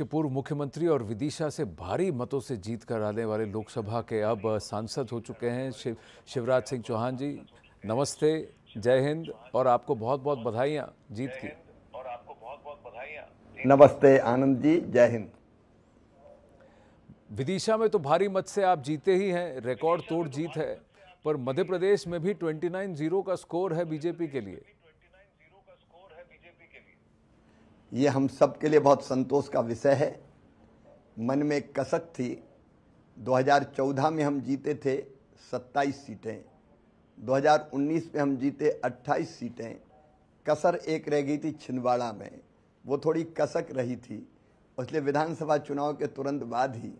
के पूर्व मुख्यमंत्री और विदिशा से भारी मतों से जीत कर आने वाले लोकसभा के अब सांसद हो चुके हैं शिव शिवराज सिंह चौहान जी नमस्ते जय हिंद और आपको बहुत बहुत बधाइयाँ जीत की और आपको बहुत बहुत बधाइयाँ नमस्ते आनंद जी जय हिंद विदिशा में तो भारी मत से आप जीते ही हैं रिकॉर्ड तोड़ जीत है पर मध्य प्रदेश में भी ट्वेंटी जीरो का स्कोर है बीजेपी के लिए ये हम सब के लिए बहुत संतोष का विषय है मन में कसक थी 2014 में हम जीते थे 27 सीटें 2019 में हम जीते 28 सीटें कसर एक रह गई थी छिंदवाड़ा में वो थोड़ी कसक रही थी इसलिए विधानसभा चुनाव के तुरंत बाद ही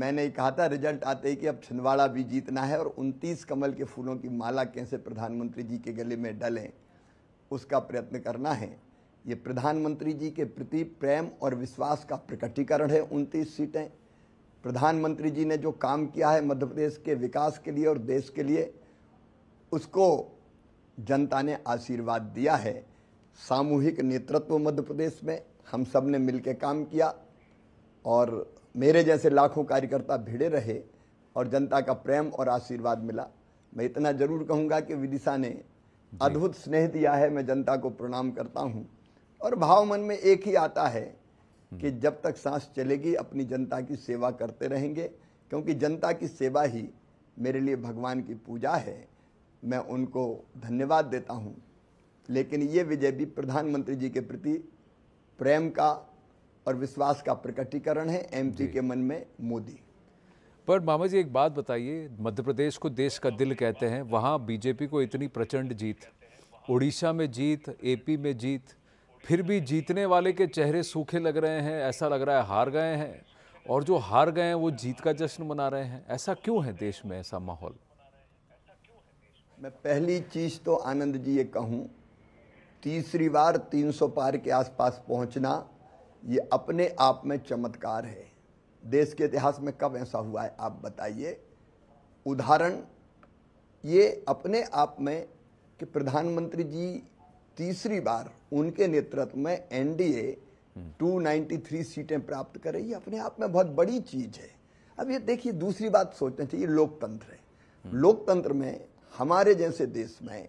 मैंने कहा था रिजल्ट आते ही कि अब छिंदवाड़ा भी जीतना है और 29 कमल के फूलों की माला कैसे प्रधानमंत्री जी के गले में डलें उसका प्रयत्न करना है ये प्रधानमंत्री जी के प्रति प्रेम और विश्वास का प्रकटीकरण है उनतीस सीटें प्रधानमंत्री जी ने जो काम किया है मध्य प्रदेश के विकास के लिए और देश के लिए उसको जनता ने आशीर्वाद दिया है सामूहिक नेतृत्व मध्य प्रदेश में हम सब ने मिल काम किया और मेरे जैसे लाखों कार्यकर्ता भिड़े रहे और जनता का प्रेम और आशीर्वाद मिला मैं इतना ज़रूर कहूँगा कि विदिशा ने अद्भुत स्नेह दिया है मैं जनता को प्रणाम करता हूँ और भाव मन में एक ही आता है कि जब तक सांस चलेगी अपनी जनता की सेवा करते रहेंगे क्योंकि जनता की सेवा ही मेरे लिए भगवान की पूजा है मैं उनको धन्यवाद देता हूँ लेकिन ये विजय भी प्रधानमंत्री जी के प्रति प्रेम का और विश्वास का प्रकटीकरण है एमपी के मन में मोदी पर मामा जी एक बात बताइए मध्य प्रदेश को देश का दिल कहते हैं वहाँ बीजेपी को इतनी प्रचंड जीत उड़ीसा में जीत एपी में जीत फिर भी जीतने वाले के चेहरे सूखे लग रहे हैं ऐसा लग रहा है हार गए हैं और जो हार गए हैं वो जीत का जश्न मना रहे हैं ऐसा क्यों है देश में ऐसा माहौल मैं पहली चीज़ तो आनंद जी ये कहूँ तीसरी बार 300 पार के आसपास पहुँचना ये अपने आप में चमत्कार है देश के इतिहास में कब ऐसा हुआ है आप बताइए उदाहरण ये अपने आप में कि प्रधानमंत्री जी तीसरी बार उनके नेतृत्व में एनडीए 293 सीटें प्राप्त करे ये अपने आप में बहुत बड़ी चीज है अब ये देखिए दूसरी बात सोचना चाहिए लोकतंत्र है लोकतंत्र में हमारे जैसे देश में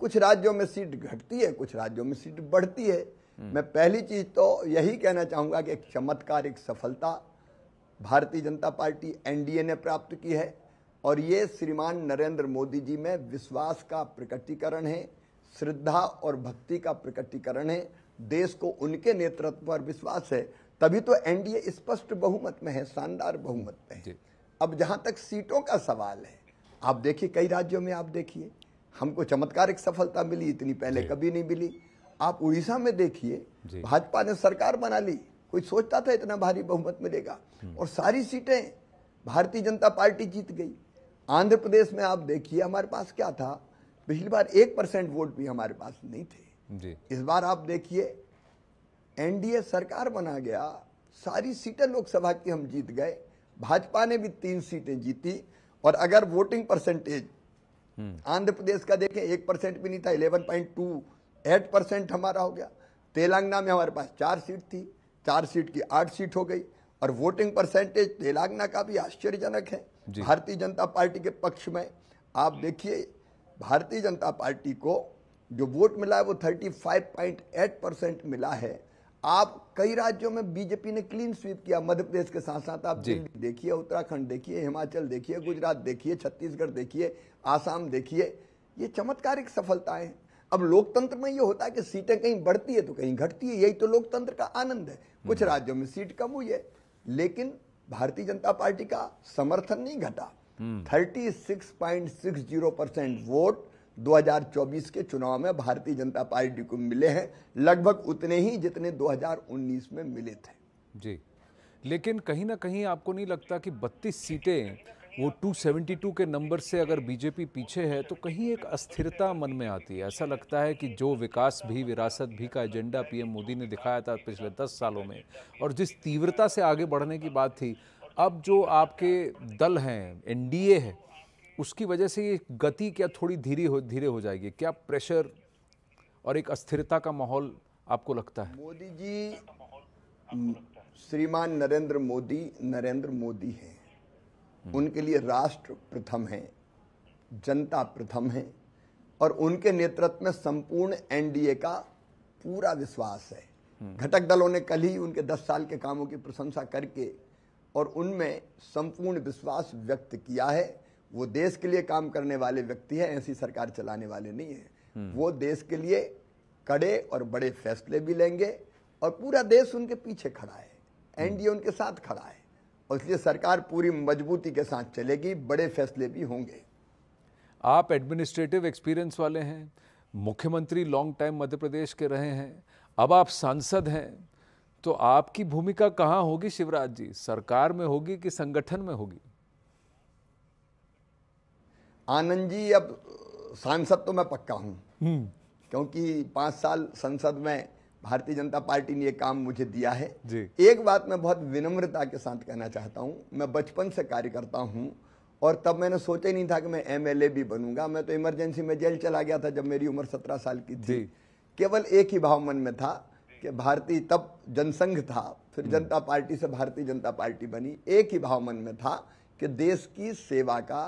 कुछ राज्यों में सीट घटती है कुछ राज्यों में सीट बढ़ती है मैं पहली चीज तो यही कहना चाहूंगा कि एक चमत्कार एक सफलता भारतीय जनता पार्टी एनडीए ने प्राप्त की है और ये श्रीमान नरेंद्र मोदी जी में विश्वास का प्रकटीकरण है श्रद्धा और भक्ति का प्रकटीकरण है देश को उनके नेतृत्व पर विश्वास है तभी तो एनडीए स्पष्ट बहुमत में है शानदार बहुमत में है अब जहां तक सीटों का सवाल है आप देखिए कई राज्यों में आप देखिए हमको चमत्कारिक सफलता मिली इतनी पहले कभी नहीं मिली आप उड़ीसा में देखिए भाजपा ने सरकार बना ली कोई सोचता था इतना भारी बहुमत मिलेगा हम्म। और सारी सीटें भारतीय जनता पार्टी जीत गई आंध्र प्रदेश में आप देखिए हमारे पास क्या था पिछली बार एक परसेंट वोट भी हमारे पास नहीं थे जी। इस बार आप देखिए एनडीए सरकार बना गया सारी सीटें लोकसभा की हम जीत गए भाजपा ने भी तीन सीटें जीती और अगर वोटिंग परसेंटेज हम्म। आंध्र प्रदेश का देखें एक परसेंट भी नहीं था eleven point two eight percent हमारा हो गया तेलंगाना में हमारे पास चार सीट थी चार सीट की आठ सीट हो गई और वोटिंग परसेंटेज तेलंगाना का भी आश्चर्यजनक है भारतीय जनता पार्टी के पक्ष में आप देखिए भारतीय जनता पार्टी को जो वोट मिला है वो 35.8 परसेंट मिला है आप कई राज्यों में बीजेपी ने क्लीन स्वीप किया मध्य प्रदेश के साथ साथ आप दिल्ली देखिए उत्तराखंड देखिए हिमाचल देखिए गुजरात देखिए छत्तीसगढ़ देखिए आसाम देखिए ये चमत्कारिक सफलताएं अब लोकतंत्र में ये होता है कि सीटें कहीं बढ़ती है तो कहीं घटती है यही तो लोकतंत्र का आनंद है कुछ हम्म। राज्यों में सीट कम हुई है लेकिन भारतीय जनता पार्टी का समर्थन नहीं घटा 36.60 हम्म। परसेंट वोट 2024 के चुनाव में भारतीय जनता पार्टी को मिले हैं लगभग उतने ही जितने 2019 में मिले थे जी लेकिन कहीं ना कहीं आपको नहीं लगता कि 32 सीटें वो 272 के नंबर से अगर बीजेपी पीछे है तो कहीं एक अस्थिरता मन में आती है ऐसा लगता है कि जो विकास भी विरासत भी का एजेंडा पीएम मोदी ने दिखाया था पिछले 10 सालों में और जिस तीव्रता से आगे बढ़ने की बात थी अब जो आपके दल हैं एनडीए है उसकी वजह से ये गति क्या थोड़ी धीरे हो धीरे हो जाएगी क्या प्रेशर और एक अस्थिरता का माहौल आपको लगता है मोदी जी श्रीमान नरेंद्र मोदी नरेंद्र मोदी हैं हम्म। उनके लिए राष्ट्र प्रथम है जनता प्रथम है और उनके नेतृत्व में संपूर्ण एनडीए का पूरा विश्वास है हम्म। घटक दलों ने कल ही उनके 10 साल के कामों की प्रशंसा करके और उनमें संपूर्ण विश्वास व्यक्त किया है वो देश के लिए काम करने वाले व्यक्ति हैं ऐसी सरकार चलाने वाले नहीं है हम्म। वो देश के लिए कड़े और बड़े फैसले भी लेंगे और पूरा देश उनके पीछे खड़ा है हम्म। एनडीए उनके साथ खड़ा है और इसलिए सरकार पूरी मजबूती के साथ चलेगी बड़े फैसले भी होंगे आप एडमिनिस्ट्रेटिव एक्सपीरियंस वाले हैं मुख्यमंत्री लॉन्ग टाइम मध्य प्रदेश के रहे हैं अब आप सांसद हैं तो आपकी भूमिका कहाँ होगी शिवराज जी सरकार में होगी कि संगठन में होगी आनंद जी अब सांसद तो मैं पक्का हूँ हम्म। क्योंकि पांच साल संसद में भारतीय जनता पार्टी ने ये काम मुझे दिया है जी। एक बात मैं बहुत विनम्रता के साथ कहना चाहता हूँ मैं बचपन से कार्य करता हूँ और तब मैंने सोचा ही नहीं था कि मैं एमएलए भी बनूंगा मैं तो इमरजेंसी में जेल चला गया था जब मेरी उम्र सत्रह साल की थी केवल एक ही भाव मन में था कि भारतीय तब जनसंघ था फिर हम्म। जनता पार्टी से भारतीय जनता पार्टी बनी एक ही भाव मन में था कि देश की सेवा का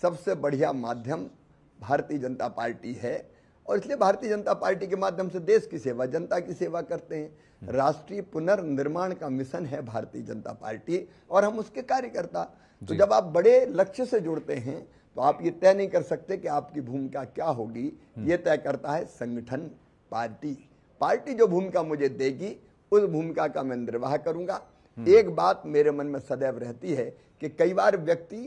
सबसे बढ़िया माध्यम भारतीय जनता पार्टी है और इसलिए भारतीय जनता पार्टी के माध्यम से देश की सेवा जनता की सेवा करते हैं हम्म। राष्ट्रीय पुनर्निर्माण का मिशन है भारतीय जनता पार्टी और हम उसके कार्यकर्ता तो जब आप बड़े लक्ष्य से जुड़ते हैं तो आप ये तय नहीं कर सकते कि आपकी भूमिका क्या होगी हम्म। ये तय करता है संगठन पार्टी पार्टी जो भूमिका मुझे देगी उस भूमिका का मैं निर्वाह करूंगा हम्म। एक बात मेरे मन में सदैव रहती है कि कई बार व्यक्ति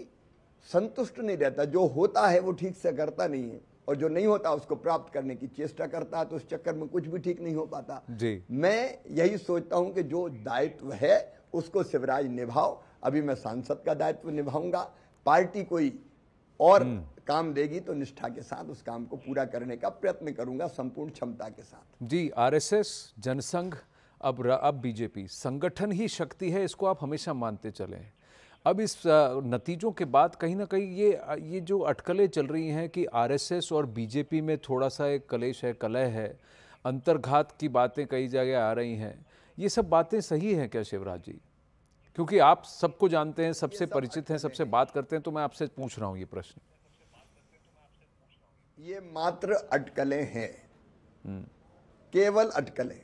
संतुष्ट नहीं रहता जो होता है वो ठीक से करता नहीं है और जो नहीं होता उसको प्राप्त करने की चेष्टा करता है तो उस चक्कर में कुछ भी ठीक नहीं हो पाता जी। मैं यही सोचता हूं कि जो दायित्व है उसको शिवराज निभाओ अभी मैं सांसद का दायित्व निभाऊंगा पार्टी कोई और हम्म। काम देगी तो निष्ठा के साथ उस काम को पूरा करने का प्रयत्न करूंगा संपूर्ण क्षमता के साथ जी आरएसएस जनसंघ अब अब बीजेपी संगठन ही शक्ति है इसको आप हमेशा मानते चले अब इस नतीजों के बाद कहीं ना कहीं ये ये जो अटकलें चल रही हैं कि आरएसएस और बीजेपी में थोड़ा सा एक कलेश है कलह है अंतर्घात की बातें कई जगह आ रही हैं ये सब बातें सही हैं क्या शिवराज जी क्योंकि आप सबको जानते हैं सबसे परिचित हैं सबसे बात करते हैं तो मैं आपसे पूछ रहा हूँ ये प्रश्न ये मात्र अटकलें हैं हम्म। केवल अटकलें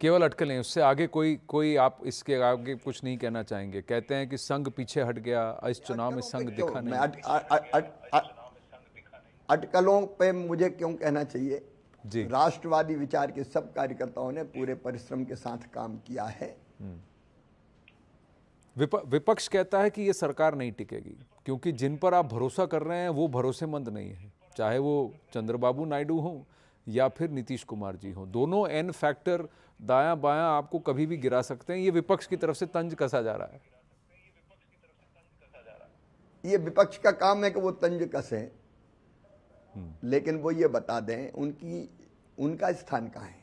केवल अटकलें उससे आगे कोई कोई आप इसके आगे कुछ नहीं कहना चाहेंगे कहते हैं कि संघ पीछे हट गया इस चुनाव में संघ दिखा नहीं अटकलों पे मुझे क्यों कहना चाहिए जी राष्ट्रवादी विचार के सब कार्यकर्ताओं ने पूरे परिश्रम के साथ काम किया है हम्म। विप, विपक्ष कहता है कि ये सरकार नहीं टिकेगी क्योंकि जिन पर आप भरोसा कर रहे हैं वो भरोसेमंद नहीं है चाहे वो चंद्रबाबू नायडू हों या फिर नीतीश कुमार जी हों दोनों एन फैक्टर दायां बायां आपको कभी भी गिरा सकते हैं ये विपक्ष की तरफ से तंज कसा जा रहा है ये विपक्ष का काम है कि वो तंज कसें हम्म। लेकिन वो ये बता दें उनकी उनका स्थान कहाँ है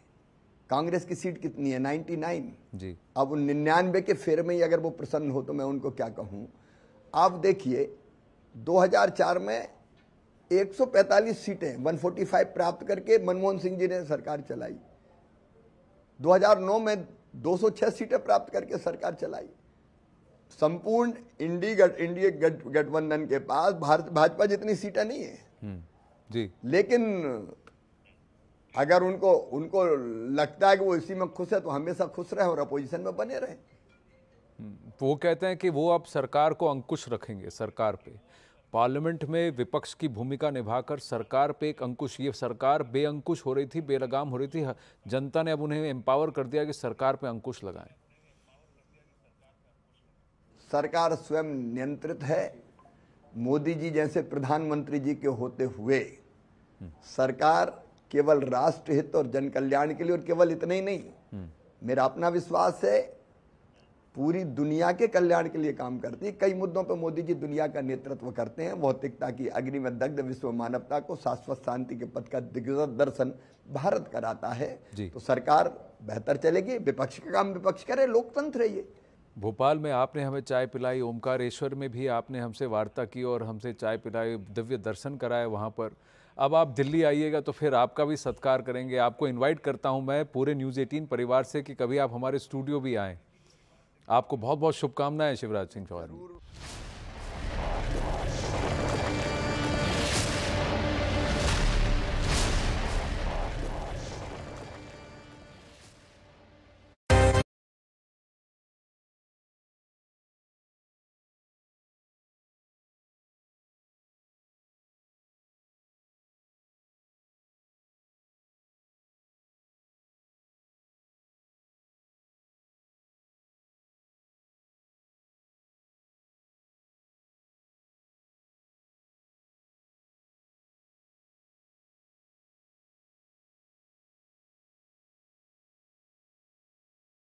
कांग्रेस की सीट कितनी है 99 जी अब उन निन्यानवे के फेर में ही अगर वो प्रसन्न हो तो मैं उनको क्या कहूँ आप देखिए 2004 में 145 सीटें 145 प्राप्त करके मनमोहन सिंह जी ने सरकार चलाई 2009 में 206 सीटें प्राप्त करके सरकार चलाई संपूर्ण इंडी गट, इंडिया गठबंधन गट, के पास भारत भाजपा जितनी सीटें नहीं है हम्म, जी लेकिन अगर उनको उनको लगता है कि वो इसी में खुश है तो हमेशा खुश रहे और अपोजिशन में बने रहे हम्म, वो कहते हैं कि वो अब सरकार को अंकुश रखेंगे सरकार पे पार्लियामेंट में विपक्ष की भूमिका निभाकर सरकार पे एक अंकुश ये सरकार बेअंकुश हो रही थी बेलगाम हो रही थी जनता ने अब उन्हें एम्पावर कर दिया कि सरकार पे अंकुश लगाएं सरकार स्वयं नियंत्रित है मोदी जी जैसे प्रधानमंत्री जी के होते हुए सरकार केवल राष्ट्रहित और जन कल्याण के लिए और केवल इतना ही नहीं हम्म। मेरा अपना विश्वास है पूरी दुनिया के कल्याण के लिए काम करती है कई मुद्दों पर मोदी जी दुनिया का नेतृत्व करते हैं भौतिकता की अग्नि में दग्ध विश्व मानवता को शाश्वत शांति के पथ का दिग्गज दर्शन भारत कराता है तो सरकार बेहतर चलेगी विपक्ष का काम विपक्ष करे लोकतंत्र है ये भोपाल में आपने हमें चाय पिलाई ओमकारेश्वर में भी आपने हमसे वार्ता की और हमसे चाय पिलाई दिव्य दर्शन कराए वहाँ पर अब आप दिल्ली आइएगा तो फिर आपका भी सत्कार करेंगे आपको इनवाइट करता हूँ मैं पूरे न्यूज़ 18 परिवार से कि कभी आप हमारे स्टूडियो भी आएँ आपको बहुत बहुत शुभकामनाएं शिवराज सिंह चौहान